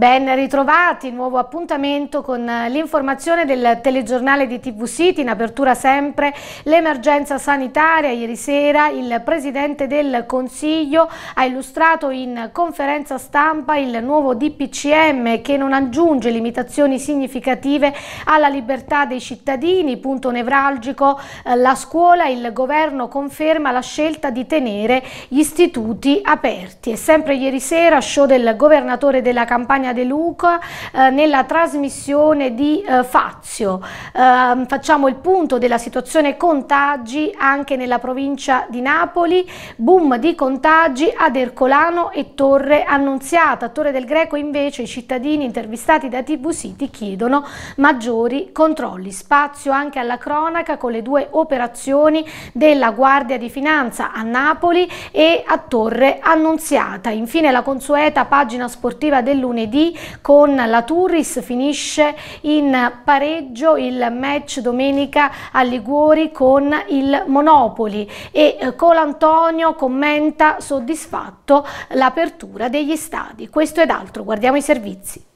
Ben ritrovati, nuovo appuntamento con l'informazione del telegiornale di TV City, in apertura sempre l'emergenza sanitaria. Ieri sera il Presidente del Consiglio ha illustrato in conferenza stampa il nuovo DPCM che non aggiunge limitazioni significative alla libertà dei cittadini, punto nevralgico eh, la scuola, il governo conferma la scelta di tenere gli istituti aperti. E sempre ieri sera show del governatore della campagna Stefania De Luca eh, nella trasmissione di eh, Fazio. Eh, facciamo il punto della situazione contagi anche nella provincia di Napoli, boom di contagi ad Ercolano e Torre Annunziata. A Torre del Greco invece i cittadini intervistati da TV Siti chiedono maggiori controlli. Spazio anche alla cronaca con le due operazioni della Guardia di Finanza a Napoli e a Torre Annunziata. Infine la consueta pagina sportiva del lunedì Laghi con la Turris finisce in pareggio il match domenica a Liguori con il Monopoli e eh, Colantonio commenta soddisfatto l'apertura degli stadi. Questo ed altro, guardiamo i servizi.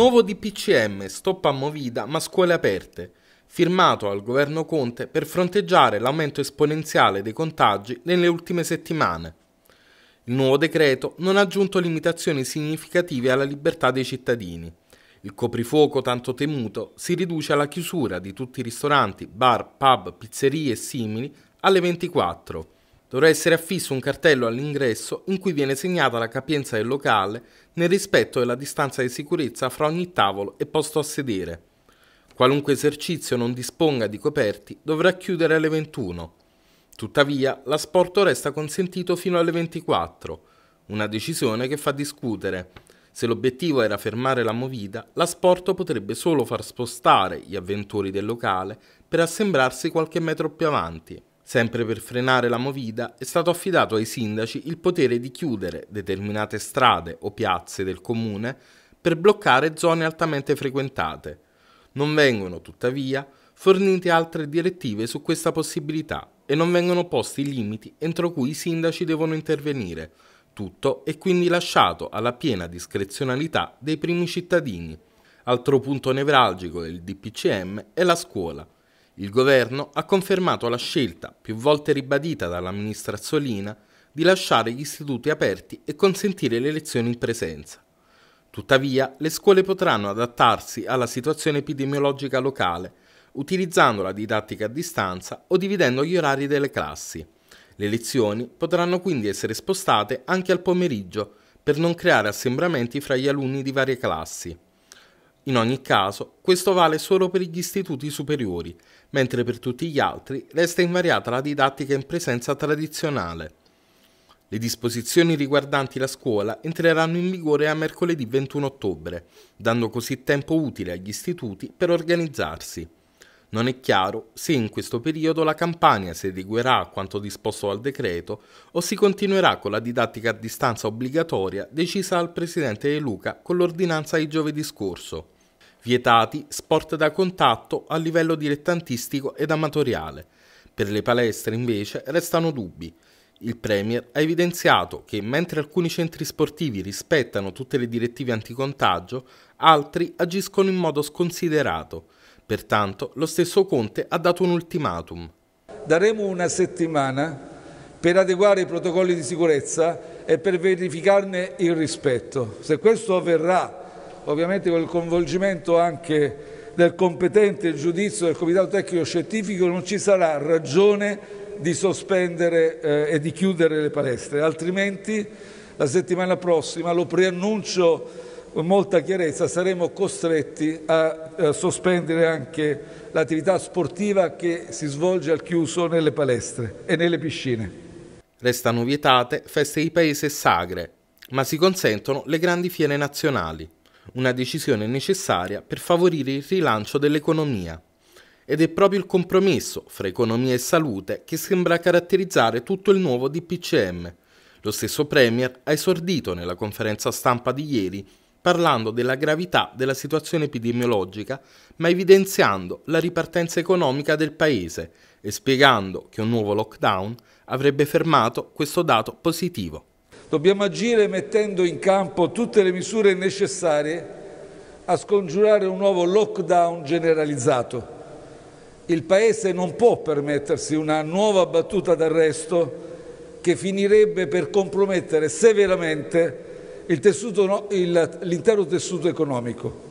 Nuovo DPCM, stop a Movida, ma scuole aperte, firmato al governo Conte per fronteggiare l'aumento esponenziale dei contagi nelle ultime settimane. Il nuovo decreto non ha aggiunto limitazioni significative alla libertà dei cittadini. Il coprifuoco tanto temuto si riduce alla chiusura di tutti i ristoranti, bar, pub, pizzerie e simili alle 24 Dovrà essere affisso un cartello all'ingresso in cui viene segnata la capienza del locale nel rispetto della distanza di sicurezza fra ogni tavolo e posto a sedere. Qualunque esercizio non disponga di coperti dovrà chiudere alle 21. Tuttavia, l'asporto resta consentito fino alle 24, una decisione che fa discutere. Se l'obiettivo era fermare la movida, l'asporto potrebbe solo far spostare gli avventori del locale per assembrarsi qualche metro più avanti. Sempre per frenare la movida è stato affidato ai sindaci il potere di chiudere determinate strade o piazze del comune per bloccare zone altamente frequentate. Non vengono tuttavia fornite altre direttive su questa possibilità e non vengono posti limiti entro cui i sindaci devono intervenire. Tutto è quindi lasciato alla piena discrezionalità dei primi cittadini. Altro punto nevralgico del DPCM è la scuola. Il governo ha confermato la scelta, più volte ribadita dalla ministra Azzolina, di lasciare gli istituti aperti e consentire le lezioni in presenza. Tuttavia, le scuole potranno adattarsi alla situazione epidemiologica locale, utilizzando la didattica a distanza o dividendo gli orari delle classi. Le lezioni potranno quindi essere spostate anche al pomeriggio per non creare assembramenti fra gli alunni di varie classi. In ogni caso, questo vale solo per gli istituti superiori, mentre per tutti gli altri resta invariata la didattica in presenza tradizionale. Le disposizioni riguardanti la scuola entreranno in vigore a mercoledì 21 ottobre, dando così tempo utile agli istituti per organizzarsi. Non è chiaro se in questo periodo la campagna si adeguerà a quanto disposto dal decreto o si continuerà con la didattica a distanza obbligatoria decisa dal presidente De Luca con l'ordinanza di giovedì scorso. Vietati sport da contatto a livello dilettantistico ed amatoriale. Per le palestre invece restano dubbi. Il Premier ha evidenziato che mentre alcuni centri sportivi rispettano tutte le direttive anticontagio, altri agiscono in modo sconsiderato. Pertanto lo stesso Conte ha dato un ultimatum. Daremo una settimana per adeguare i protocolli di sicurezza e per verificarne il rispetto. Se questo avverrà, ovviamente con il coinvolgimento anche del competente giudizio del Comitato Tecnico Scientifico, non ci sarà ragione di sospendere eh, e di chiudere le palestre, altrimenti la settimana prossima lo preannuncio con molta chiarezza saremo costretti a, a eh, sospendere anche l'attività sportiva che si svolge al chiuso nelle palestre e nelle piscine. Restano vietate feste di paese e sagre, ma si consentono le grandi fiere nazionali, una decisione necessaria per favorire il rilancio dell'economia. Ed è proprio il compromesso fra economia e salute che sembra caratterizzare tutto il nuovo DPCM. Lo stesso Premier ha esordito nella conferenza stampa di ieri parlando della gravità della situazione epidemiologica, ma evidenziando la ripartenza economica del Paese e spiegando che un nuovo lockdown avrebbe fermato questo dato positivo. Dobbiamo agire mettendo in campo tutte le misure necessarie a scongiurare un nuovo lockdown generalizzato. Il Paese non può permettersi una nuova battuta d'arresto che finirebbe per compromettere severamente l'intero tessuto, tessuto economico.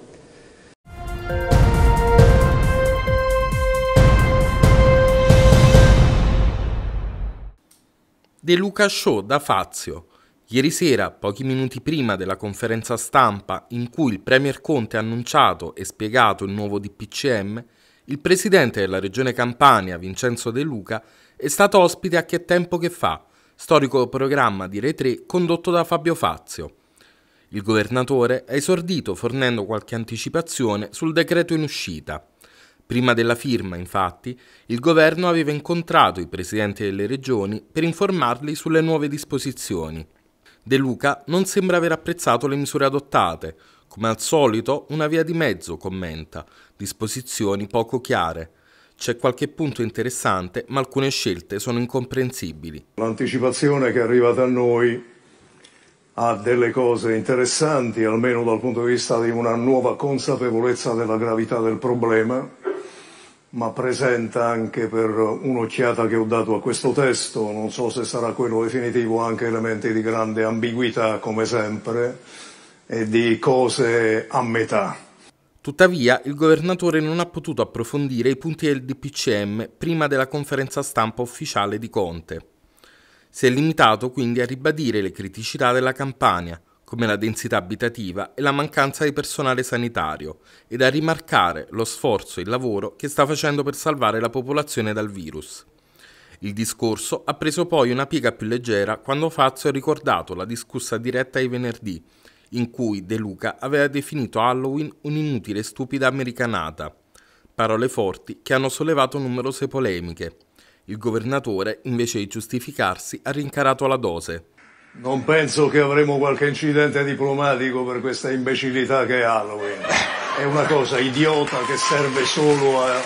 De Luca Show da Fazio. Ieri sera, pochi minuti prima della conferenza stampa in cui il Premier Conte ha annunciato e spiegato il nuovo DPCM, il presidente della regione Campania, Vincenzo De Luca, è stato ospite a Che Tempo Che Fa, storico programma di Re3 condotto da Fabio Fazio. Il governatore ha esordito fornendo qualche anticipazione sul decreto in uscita. Prima della firma, infatti, il governo aveva incontrato i presidenti delle regioni per informarli sulle nuove disposizioni. De Luca non sembra aver apprezzato le misure adottate, come al solito una via di mezzo commenta, disposizioni poco chiare. C'è qualche punto interessante, ma alcune scelte sono incomprensibili. L'anticipazione che è arrivata a noi ha delle cose interessanti, almeno dal punto di vista di una nuova consapevolezza della gravità del problema, ma presenta anche per un'occhiata che ho dato a questo testo, non so se sarà quello definitivo, anche elementi di grande ambiguità, come sempre, e di cose a metà. Tuttavia, il governatore non ha potuto approfondire i punti del DPCM prima della conferenza stampa ufficiale di Conte. Si è limitato quindi a ribadire le criticità della Campania, come la densità abitativa e la mancanza di personale sanitario, ed a rimarcare lo sforzo e il lavoro che sta facendo per salvare la popolazione dal virus. Il discorso ha preso poi una piega più leggera quando Fazio ha ricordato la discussa diretta ai venerdì, in cui De Luca aveva definito Halloween un'inutile e stupida americanata. Parole forti che hanno sollevato numerose polemiche, il governatore, invece di giustificarsi, ha rincarato la dose. Non penso che avremo qualche incidente diplomatico per questa imbecillità che è Halloween. È una cosa idiota che serve solo a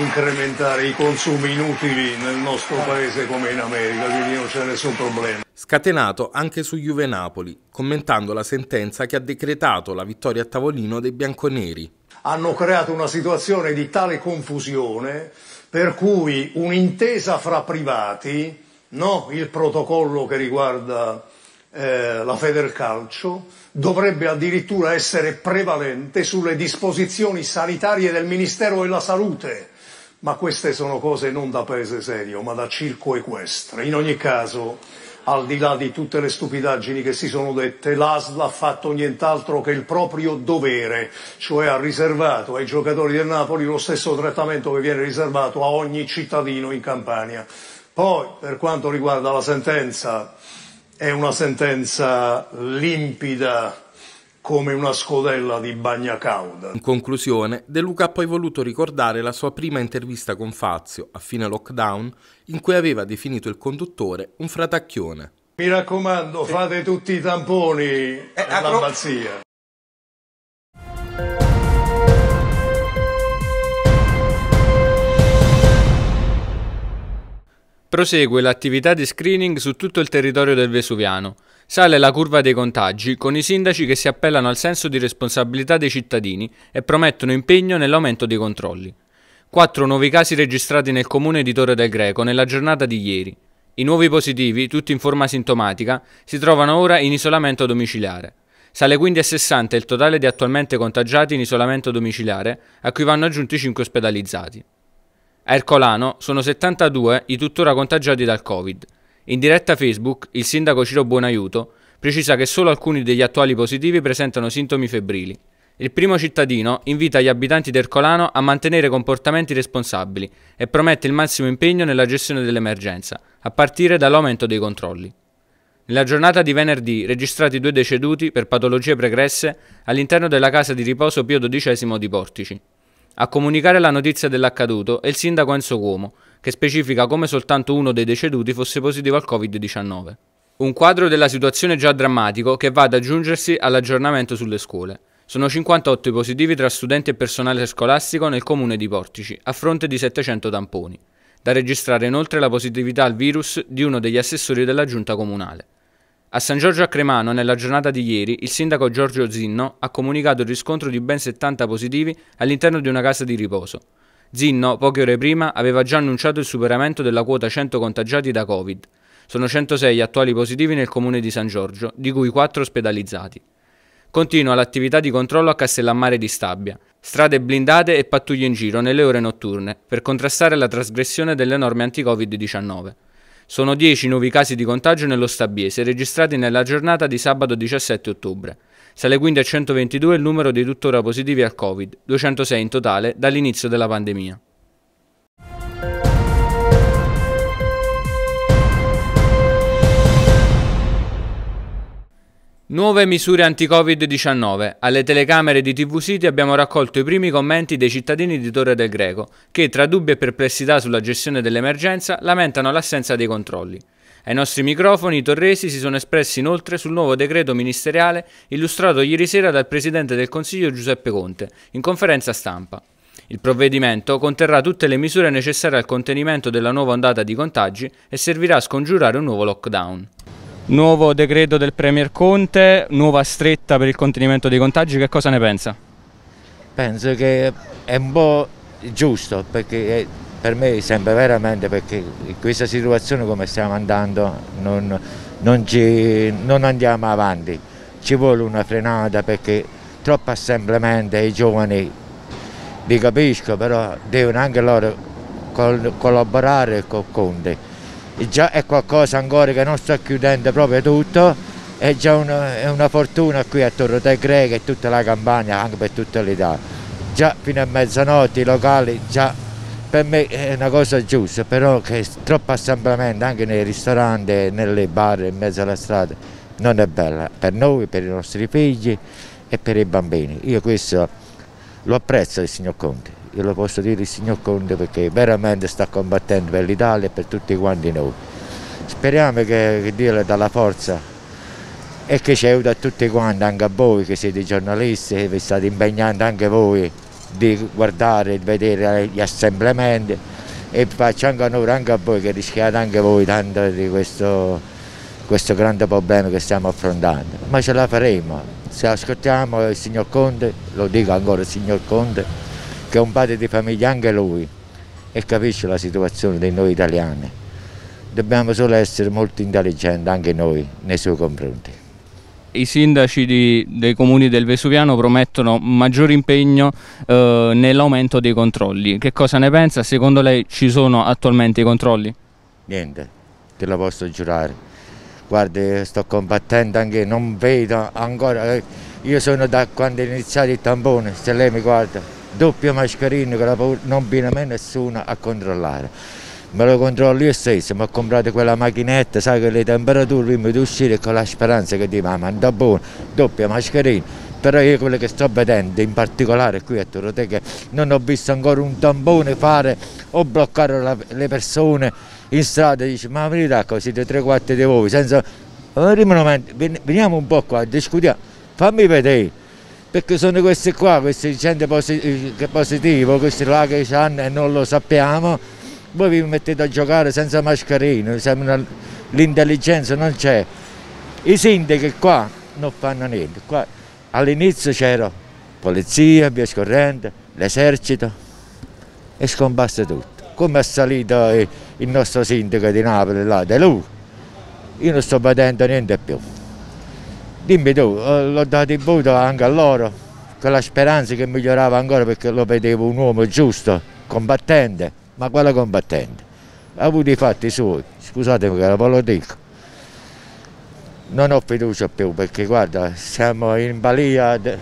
incrementare i consumi inutili nel nostro paese come in America, quindi non c'è nessun problema. Scatenato anche su Juve Napoli, commentando la sentenza che ha decretato la vittoria a tavolino dei bianconeri. Hanno creato una situazione di tale confusione per cui un'intesa fra privati, no? il protocollo che riguarda eh, la Federcalcio, dovrebbe addirittura essere prevalente sulle disposizioni sanitarie del Ministero della Salute. Ma queste sono cose non da paese serio, ma da circo equestre. In ogni caso, al di là di tutte le stupidaggini che si sono dette, l'ASL ha fatto nient'altro che il proprio dovere, cioè ha riservato ai giocatori del Napoli lo stesso trattamento che viene riservato a ogni cittadino in Campania. Poi, per quanto riguarda la sentenza, è una sentenza limpida, come una scodella di bagna cauda. In conclusione, De Luca ha poi voluto ricordare la sua prima intervista con Fazio, a fine lockdown, in cui aveva definito il conduttore un fratacchione. Mi raccomando, fate tutti i tamponi eh, all'abbazia. Apro... Prosegue l'attività di screening su tutto il territorio del Vesuviano. Sale la curva dei contagi, con i sindaci che si appellano al senso di responsabilità dei cittadini e promettono impegno nell'aumento dei controlli. Quattro nuovi casi registrati nel comune di Torre del Greco nella giornata di ieri. I nuovi positivi, tutti in forma sintomatica, si trovano ora in isolamento domiciliare. Sale quindi a 60 il totale di attualmente contagiati in isolamento domiciliare, a cui vanno aggiunti 5 ospedalizzati. A Ercolano sono 72 i tuttora contagiati dal Covid. In diretta Facebook, il sindaco Ciro Buonaiuto precisa che solo alcuni degli attuali positivi presentano sintomi febbrili. Il primo cittadino invita gli abitanti del Colano a mantenere comportamenti responsabili e promette il massimo impegno nella gestione dell'emergenza, a partire dall'aumento dei controlli. Nella giornata di venerdì registrati due deceduti per patologie pregresse all'interno della casa di riposo Pio XII di Portici. A comunicare la notizia dell'accaduto è il sindaco Enzo Cuomo, che specifica come soltanto uno dei deceduti fosse positivo al Covid-19. Un quadro della situazione già drammatico che va ad aggiungersi all'aggiornamento sulle scuole. Sono 58 i positivi tra studenti e personale scolastico nel comune di Portici, a fronte di 700 tamponi. Da registrare inoltre la positività al virus di uno degli assessori della giunta comunale. A San Giorgio a Cremano, nella giornata di ieri, il sindaco Giorgio Zinno ha comunicato il riscontro di ben 70 positivi all'interno di una casa di riposo. Zinno, poche ore prima, aveva già annunciato il superamento della quota 100 contagiati da Covid. Sono 106 gli attuali positivi nel comune di San Giorgio, di cui 4 ospedalizzati. Continua l'attività di controllo a Castellammare di Stabia. Strade blindate e pattuglie in giro nelle ore notturne per contrastare la trasgressione delle norme anti-Covid-19. Sono 10 nuovi casi di contagio nello Stabiese registrati nella giornata di sabato 17 ottobre. Sale quindi a 122 il numero dei tuttora positivi al Covid, 206 in totale dall'inizio della pandemia. Nuove misure anti-Covid-19. Alle telecamere di TV City abbiamo raccolto i primi commenti dei cittadini di Torre del Greco, che tra dubbi e perplessità sulla gestione dell'emergenza lamentano l'assenza dei controlli. Ai nostri microfoni i torresi si sono espressi inoltre sul nuovo decreto ministeriale illustrato ieri sera dal Presidente del Consiglio Giuseppe Conte in conferenza stampa. Il provvedimento conterrà tutte le misure necessarie al contenimento della nuova ondata di contagi e servirà a scongiurare un nuovo lockdown. Nuovo decreto del Premier Conte, nuova stretta per il contenimento dei contagi, che cosa ne pensa? Penso che è un po' giusto perché per me sembra veramente perché in questa situazione come stiamo andando non, non, ci, non andiamo avanti, ci vuole una frenata perché troppo assemblemente i giovani li capisco però devono anche loro collaborare con Conte. E già è qualcosa ancora che non sta chiudendo proprio tutto, è già una, è una fortuna qui a Torre dei Greca e tutta la campagna, anche per tutta l'Italia. Già fino a mezzanotte i locali già per me è una cosa giusta, però che troppo assembramento anche nei ristoranti, nelle bar, in mezzo alla strada, non è bella per noi, per i nostri figli e per i bambini. Io questo lo apprezzo il signor Conte, io lo posso dire il signor Conte perché veramente sta combattendo per l'Italia e per tutti quanti noi. Speriamo che, che Dio le dà la forza e che ci aiuta a tutti quanti, anche a voi che siete giornalisti e vi state impegnando anche voi di guardare, di vedere gli assemblamenti e faccio anche onore anche a voi che rischiate anche voi tanto di questo, questo grande problema che stiamo affrontando. Ma ce la faremo, se ascoltiamo il signor Conte, lo dico ancora il signor Conte, che è un padre di famiglia anche lui e capisce la situazione di noi italiani. Dobbiamo solo essere molto intelligenti anche noi nei suoi confronti i sindaci di, dei comuni del Vesuviano promettono maggior impegno eh, nell'aumento dei controlli. Che cosa ne pensa? Secondo lei ci sono attualmente i controlli? Niente, te lo posso giurare. Guarda, sto combattendo anche, non vedo ancora. Eh, io sono da quando è iniziato il tampone, se lei mi guarda, doppio mascherino, non viene mai nessuno a controllare me lo controllo io stesso, mi ho comprato quella macchinetta, sai che le temperature prima di uscire con la speranza che dico, ah, ma andrà buono, doppia mascherina, però io quello che sto vedendo, in particolare qui a Toroteca, non ho visto ancora un tampone fare o bloccare la, le persone in strada, dice, ma verità così, di 3-4 di voi, senza, veniamo un po' qua, discutiamo, fammi vedere perché sono questi qua, questi gente posi eh, che è positivo, questi là che hanno e non lo sappiamo voi vi mettete a giocare senza mascherine, l'intelligenza non c'è. I sindaci qua non fanno niente. all'inizio c'era polizia, via scorrente, l'esercito e scomparse tutto. Come è salito il nostro sindaco di Napoli, là, De Lu, io non sto vedendo niente più. Dimmi tu, eh, l'ho dato in voto anche a loro, con la speranza che migliorava ancora perché lo vedevo un uomo giusto, combattente ma quale combattente? Ha avuto i fatti suoi, scusatemi che lo dico. Non ho fiducia più perché guarda, siamo in balia, de...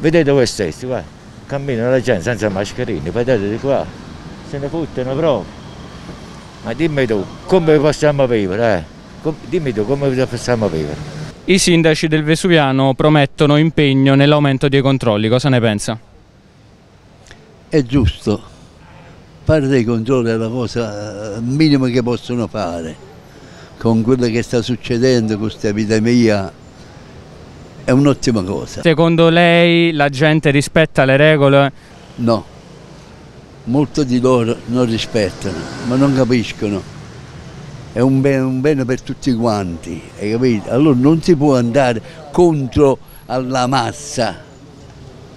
vedete voi stessi, qua, camminano la gente senza mascherine, vedete di qua, se ne fottono proprio. Ma dimmi tu, come possiamo vivere? Eh? Dimmi tu, come possiamo vivere? I sindaci del Vesuviano promettono impegno nell'aumento dei controlli, cosa ne pensa? È giusto, parte dei controlli è la cosa eh, minima che possono fare con quello che sta succedendo con questa epidemia è un'ottima cosa. Secondo lei la gente rispetta le regole? No, molti di loro non rispettano, ma non capiscono. È un bene, un bene per tutti quanti, hai capito? Allora non si può andare contro alla massa,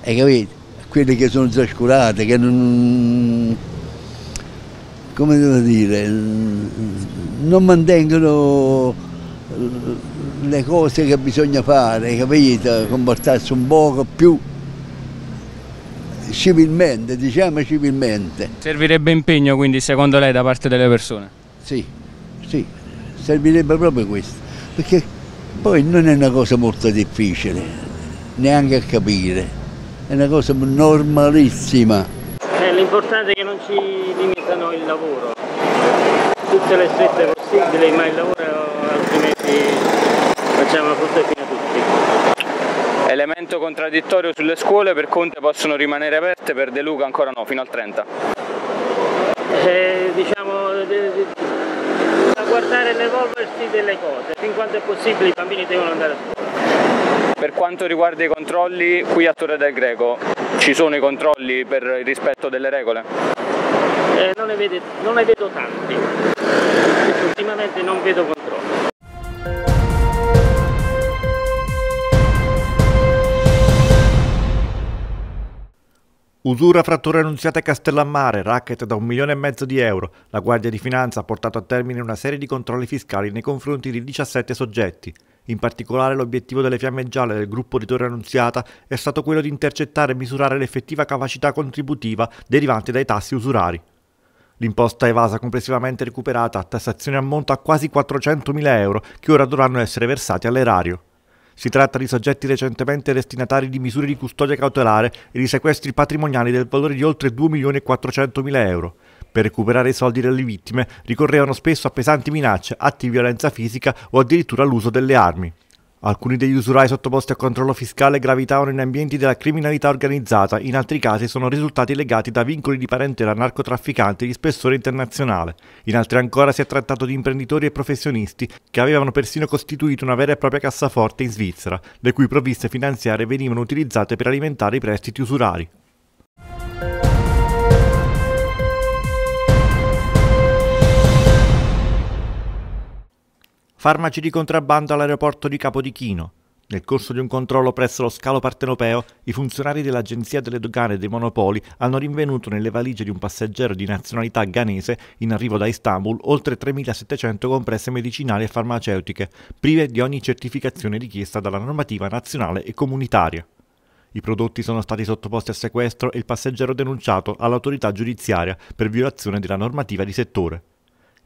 hai capito? Quelli che sono trascurati, che non come devo dire, non mantengono eh, le cose che bisogna fare, capito? Comportarsi un poco più civilmente, diciamo civilmente. Servirebbe impegno quindi secondo lei da parte delle persone? Sì, sì, servirebbe proprio questo, perché poi non è una cosa molto difficile, neanche a capire, è una cosa normalissima. Eh, l'importante è che non ci limitiamo valorizzano il lavoro, tutte le strette possibili, ma il lavoro altrimenti facciamo frutta fine a tutti. Elemento contraddittorio sulle scuole, per Conte possono rimanere aperte, per De Luca ancora no, fino al 30. Eh, diciamo, da guardare l'evolversi delle cose, fin quanto è possibile i bambini devono andare a scuola. Per quanto riguarda i controlli, qui a Torre del Greco, ci sono i controlli per il rispetto delle regole? eh, non, ne vede, non ne vedo tanti, ultimamente non vedo controllo. Usura frattura annunziata a Castellammare, racket da un milione e mezzo di euro. La Guardia di Finanza ha portato a termine una serie di controlli fiscali nei confronti di 17 soggetti. In particolare l'obiettivo delle fiamme gialle del gruppo di Torre Annunziata è stato quello di intercettare e misurare l'effettiva capacità contributiva derivante dai tassi usurari. L'imposta evasa complessivamente recuperata a tassazione ammonta a quasi 400.000 euro che ora dovranno essere versati all'erario. Si tratta di soggetti recentemente destinatari di misure di custodia cautelare e di sequestri patrimoniali del valore di oltre 2.400.000 euro. Per recuperare i soldi delle vittime ricorrevano spesso a pesanti minacce, atti di violenza fisica o addirittura all'uso delle armi. Alcuni degli usurai sottoposti a controllo fiscale gravitavano in ambienti della criminalità organizzata, in altri casi sono risultati legati da vincoli di parentela narcotrafficanti di spessore internazionale. In altri ancora si è trattato di imprenditori e professionisti che avevano persino costituito una vera e propria cassaforte in Svizzera, le cui provviste finanziarie venivano utilizzate per alimentare i prestiti usurari. farmaci di contrabbando all'aeroporto di Capodichino. Nel corso di un controllo presso lo scalo partenopeo, i funzionari dell'Agenzia delle Dogane e dei Monopoli hanno rinvenuto nelle valigie di un passeggero di nazionalità ghanese in arrivo da Istanbul oltre 3.700 compresse medicinali e farmaceutiche, prive di ogni certificazione richiesta dalla normativa nazionale e comunitaria. I prodotti sono stati sottoposti a sequestro e il passeggero denunciato all'autorità giudiziaria per violazione della normativa di settore.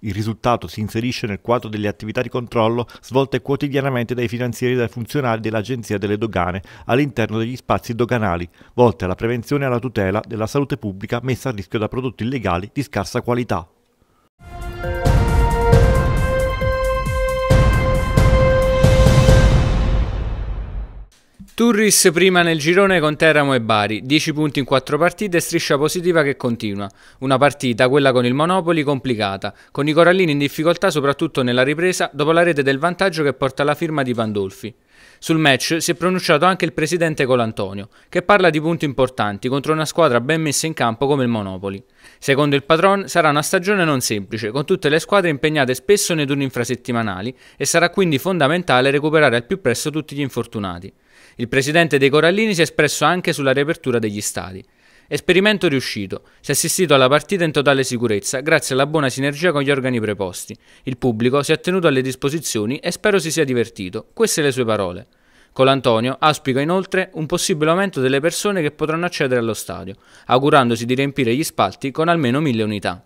Il risultato si inserisce nel quadro delle attività di controllo svolte quotidianamente dai finanzieri e dai funzionari dell'Agenzia delle Dogane all'interno degli spazi doganali, volte alla prevenzione e alla tutela della salute pubblica messa a rischio da prodotti illegali di scarsa qualità. Turris prima nel girone con Teramo e Bari, 10 punti in 4 partite, e striscia positiva che continua. Una partita, quella con il Monopoli, complicata, con i Corallini in difficoltà soprattutto nella ripresa dopo la rete del vantaggio che porta alla firma di Pandolfi. Sul match si è pronunciato anche il presidente Colantonio, che parla di punti importanti contro una squadra ben messa in campo come il Monopoli. Secondo il patron sarà una stagione non semplice, con tutte le squadre impegnate spesso nei turni infrasettimanali e sarà quindi fondamentale recuperare al più presto tutti gli infortunati. Il presidente dei Corallini si è espresso anche sulla riapertura degli stadi. Esperimento riuscito. Si è assistito alla partita in totale sicurezza grazie alla buona sinergia con gli organi preposti. Il pubblico si è tenuto alle disposizioni e spero si sia divertito. Queste le sue parole. Colantonio auspica inoltre un possibile aumento delle persone che potranno accedere allo stadio, augurandosi di riempire gli spalti con almeno mille unità.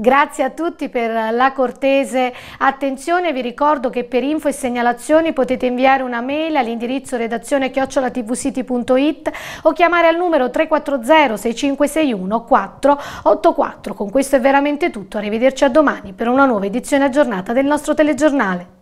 Grazie a tutti per la cortese attenzione, vi ricordo che per info e segnalazioni potete inviare una mail all'indirizzo redazione chiocciolatvcity.it o chiamare al numero 340 6561 484. Con questo è veramente tutto, arrivederci a domani per una nuova edizione aggiornata del nostro telegiornale.